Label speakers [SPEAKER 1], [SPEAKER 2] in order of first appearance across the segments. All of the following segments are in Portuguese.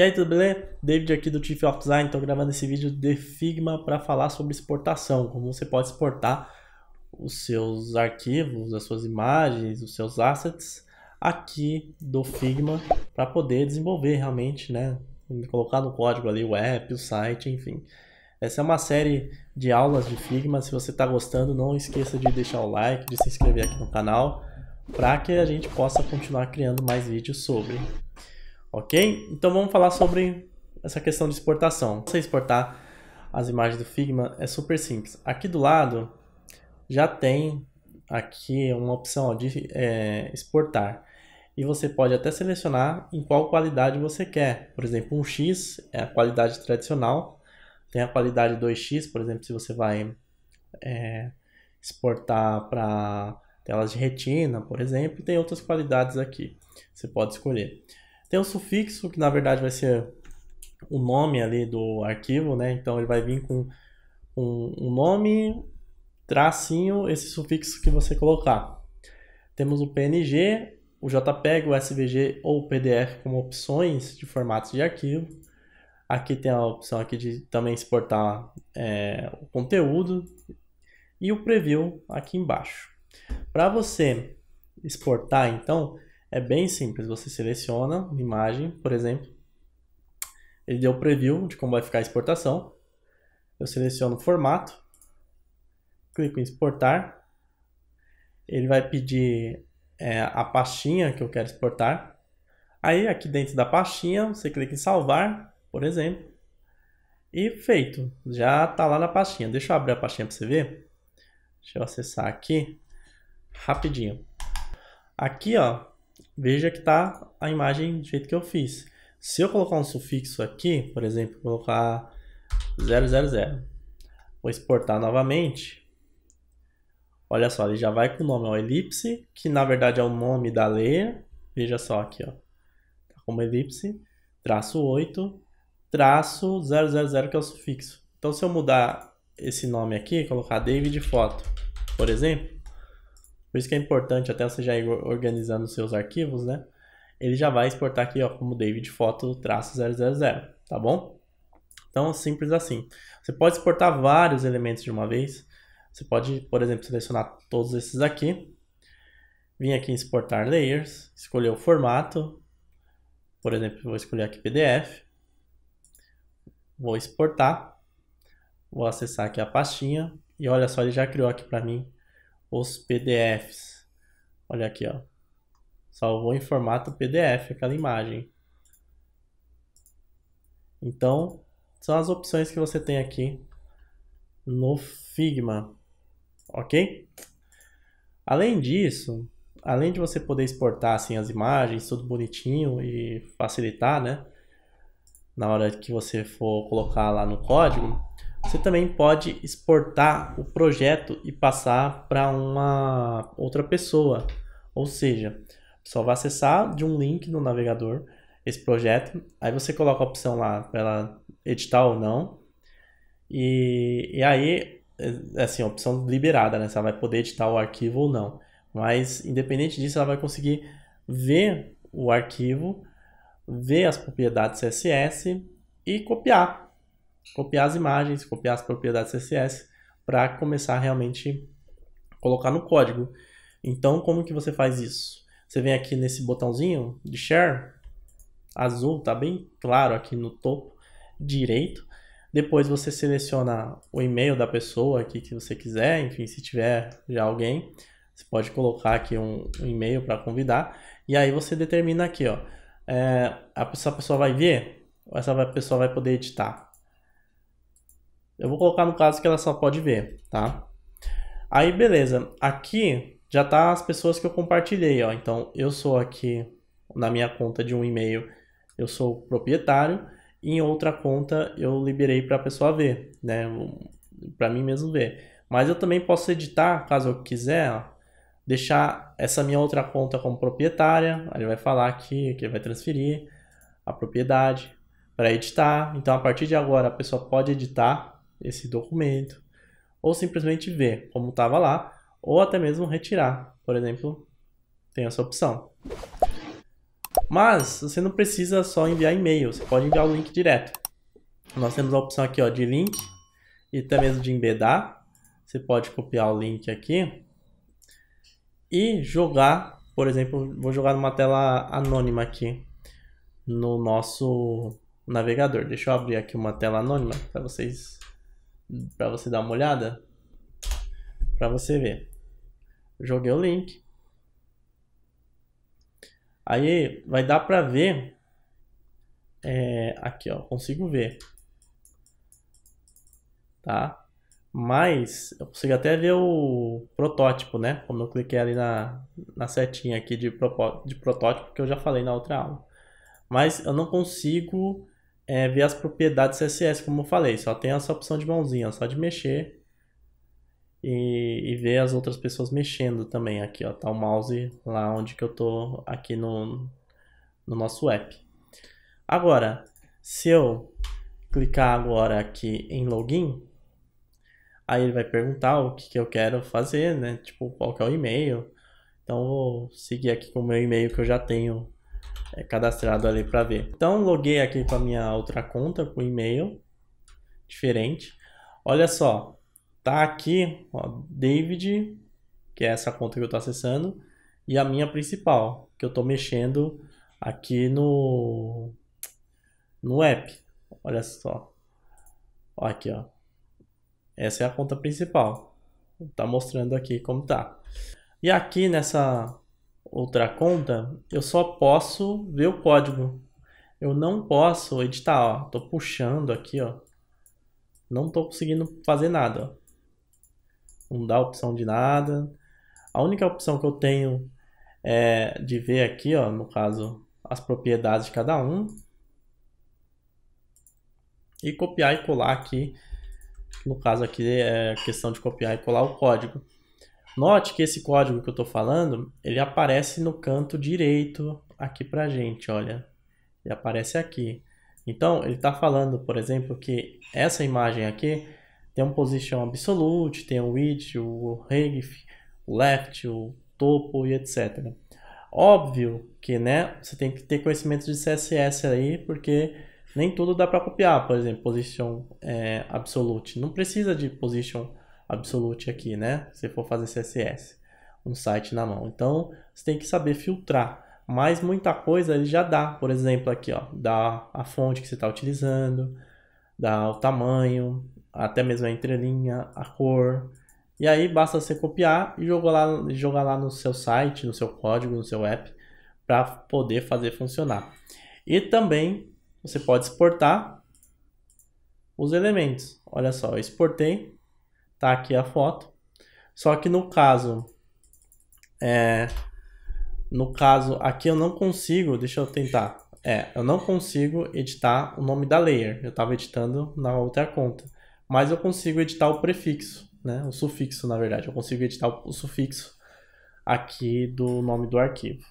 [SPEAKER 1] E aí, tudo beleza? David aqui do Chief of Design, estou gravando esse vídeo de Figma para falar sobre exportação, como você pode exportar os seus arquivos, as suas imagens, os seus assets aqui do Figma para poder desenvolver realmente, né? Colocar no código ali o app, o site, enfim. Essa é uma série de aulas de Figma. Se você está gostando, não esqueça de deixar o like, de se inscrever aqui no canal, para que a gente possa continuar criando mais vídeos sobre. Ok? Então vamos falar sobre essa questão de exportação. Você exportar as imagens do Figma é super simples. Aqui do lado já tem aqui uma opção de é, exportar. E você pode até selecionar em qual qualidade você quer. Por exemplo, um X é a qualidade tradicional. Tem a qualidade 2X, por exemplo, se você vai é, exportar para telas de retina, por exemplo. E tem outras qualidades aqui. Você pode escolher. Tem o sufixo, que na verdade vai ser o nome ali do arquivo, né? Então ele vai vir com um, um nome, tracinho, esse sufixo que você colocar. Temos o PNG, o JPEG, o SVG ou o PDF como opções de formatos de arquivo. Aqui tem a opção aqui de também exportar é, o conteúdo e o preview aqui embaixo. Para você exportar, então, é bem simples, você seleciona uma imagem, por exemplo. Ele deu o preview de como vai ficar a exportação. Eu seleciono o formato, clico em exportar. Ele vai pedir é, a pastinha que eu quero exportar. Aí aqui dentro da pastinha, você clica em salvar, por exemplo. E feito, já está lá na pastinha. Deixa eu abrir a pastinha para você ver. Deixa eu acessar aqui rapidinho. Aqui, ó, veja que está a imagem do jeito que eu fiz. Se eu colocar um sufixo aqui, por exemplo, colocar 000, vou exportar novamente. Olha só, ele já vai com o nome, ó, é elipse, que na verdade é o nome da layer. Veja só aqui, ó. Tá como elipse, traço 8, traço 000, que é o sufixo. Então, se eu mudar esse nome aqui, colocar David Foto, por exemplo, por isso que é importante até você já ir organizando os seus arquivos, né? Ele já vai exportar aqui, ó, como David Foto 000, tá bom? Então, simples assim. Você pode exportar vários elementos de uma vez. Você pode, por exemplo, selecionar todos esses aqui. Vim aqui em exportar layers, escolher o formato. Por exemplo, vou escolher aqui PDF. Vou exportar. Vou acessar aqui a pastinha. E olha só, ele já criou aqui para mim os PDFs. Olha aqui, ó. Salvou em formato PDF aquela imagem. Então, são as opções que você tem aqui no Figma, ok? Além disso, além de você poder exportar assim as imagens, tudo bonitinho e facilitar, né? Na hora que você for colocar lá no código, você também pode exportar o projeto e passar para uma outra pessoa. Ou seja, só vai acessar de um link no navegador esse projeto. Aí você coloca a opção lá para ela editar ou não. E, e aí, é, assim, opção liberada, né? Se ela vai poder editar o arquivo ou não. Mas, independente disso, ela vai conseguir ver o arquivo, ver as propriedades CSS e copiar copiar as imagens, copiar as propriedades CSS para começar realmente colocar no código. Então, como que você faz isso? Você vem aqui nesse botãozinho de share azul, tá bem claro aqui no topo direito. Depois você seleciona o e-mail da pessoa aqui que você quiser, enfim, se tiver já alguém, você pode colocar aqui um, um e-mail para convidar. E aí você determina aqui, ó, é, a essa pessoa vai ver, ou essa pessoa vai poder editar. Eu vou colocar no caso que ela só pode ver, tá? Aí, beleza. Aqui já tá as pessoas que eu compartilhei, ó. Então, eu sou aqui na minha conta de um e-mail, eu sou proprietário. E em outra conta, eu liberei para a pessoa ver, né? Para mim mesmo ver. Mas eu também posso editar, caso eu quiser, ó, deixar essa minha outra conta como proprietária. Aí ele vai falar aqui que ele vai transferir a propriedade para editar. Então, a partir de agora, a pessoa pode editar esse documento, ou simplesmente ver como estava lá, ou até mesmo retirar, por exemplo, tem essa opção. Mas você não precisa só enviar e-mail, você pode enviar o link direto. Nós temos a opção aqui ó, de link e até mesmo de embedar. Você pode copiar o link aqui e jogar, por exemplo, vou jogar numa tela anônima aqui no nosso navegador. Deixa eu abrir aqui uma tela anônima para vocês para você dar uma olhada, para você ver. Joguei o link. Aí vai dar para ver é, aqui, ó, consigo ver. Tá? Mas eu consigo até ver o protótipo, né? Quando eu cliquei ali na, na setinha aqui de, de protótipo que eu já falei na outra aula. Mas eu não consigo é, ver as propriedades CSS, como eu falei. Só tem essa opção de mãozinha, só de mexer. E, e ver as outras pessoas mexendo também aqui, ó. Tá o mouse lá onde que eu tô aqui no, no nosso app. Agora, se eu clicar agora aqui em login, aí ele vai perguntar o que, que eu quero fazer, né? Tipo, qual que é o e-mail. Então, vou seguir aqui com o meu e-mail que eu já tenho é cadastrado ali para ver. Então loguei aqui com a minha outra conta, com e-mail diferente. Olha só, tá aqui, ó, David, que é essa conta que eu tô acessando, e a minha principal, que eu tô mexendo aqui no no app. Olha só. Ó, aqui, ó. Essa é a conta principal. Tá mostrando aqui como tá. E aqui nessa outra conta, eu só posso ver o código. Eu não posso editar, ó. Tô puxando aqui, ó. Não tô conseguindo fazer nada. Ó. Não dá opção de nada. A única opção que eu tenho é de ver aqui, ó, no caso, as propriedades de cada um. E copiar e colar aqui. No caso aqui é questão de copiar e colar o código. Note que esse código que eu estou falando, ele aparece no canto direito aqui para gente, olha. Ele aparece aqui. Então, ele está falando, por exemplo, que essa imagem aqui tem um position absolute, tem o width, o regif, o left, o topo e etc. Óbvio que né, você tem que ter conhecimento de CSS aí, porque nem tudo dá para copiar. Por exemplo, position é, absolute. Não precisa de position absolute Absolute aqui, né? Se for fazer CSS, um site na mão. Então, você tem que saber filtrar. Mas muita coisa ele já dá. Por exemplo, aqui, ó, dá a fonte que você está utilizando, dá o tamanho, até mesmo a entrelinha, a cor. E aí basta você copiar e jogar lá, jogar lá no seu site, no seu código, no seu app, para poder fazer funcionar. E também você pode exportar os elementos. Olha só, eu exportei, Tá aqui a foto. Só que no caso, é, no caso aqui eu não consigo, deixa eu tentar. É, eu não consigo editar o nome da layer. Eu estava editando na outra conta, mas eu consigo editar o prefixo, né? O sufixo, na verdade, eu consigo editar o sufixo aqui do nome do arquivo.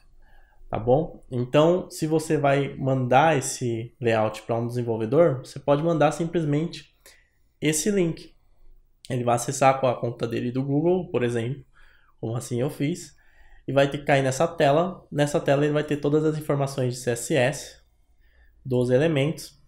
[SPEAKER 1] Tá bom? Então, se você vai mandar esse layout para um desenvolvedor, você pode mandar simplesmente esse link, ele vai acessar com a conta dele do Google, por exemplo, como assim eu fiz, e vai ter que cair nessa tela. Nessa tela ele vai ter todas as informações de CSS dos elementos.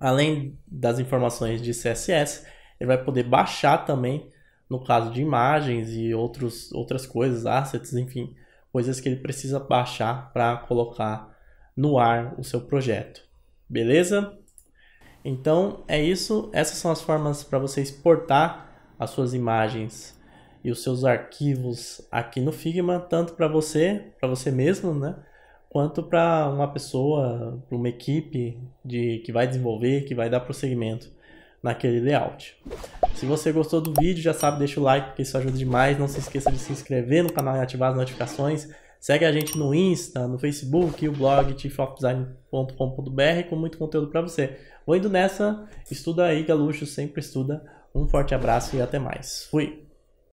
[SPEAKER 1] Além das informações de CSS, ele vai poder baixar também, no caso de imagens e outros, outras coisas, assets, enfim, coisas que ele precisa baixar para colocar no ar o seu projeto. Beleza? Então é isso, essas são as formas para você exportar as suas imagens e os seus arquivos aqui no Figma, tanto para você, para você mesmo, né? quanto para uma pessoa, para uma equipe de que vai desenvolver, que vai dar prosseguimento naquele layout. Se você gostou do vídeo, já sabe, deixa o like, porque isso ajuda demais. Não se esqueça de se inscrever no canal e ativar as notificações. Segue a gente no Insta, no Facebook e o blog tiflopdesign.com.br com muito conteúdo para você. Vou indo nessa. Estuda aí, Galuxo. Sempre estuda. Um forte abraço e até mais. Fui!